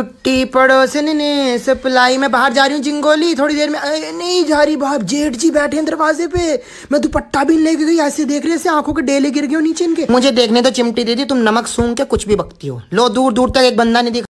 टूटी पड़ोसन ने सप्लाई मैं बाहर जा रही हूँ जिंगोली थोड़ी देर में अरे नहीं जा रही बाप जेठ जी बैठे हैं दरवाजे पे मैं दुपट्टा भी लेके गई ऐसे देख रहे ऐसे आंखों के डेले गिर गए नीचे इनके मुझे देखने तो चिमटी दे दी तुम नमक सूंघ के कुछ भी बकती हो लो दूर दूर तक एक बंदा नहीं दिखा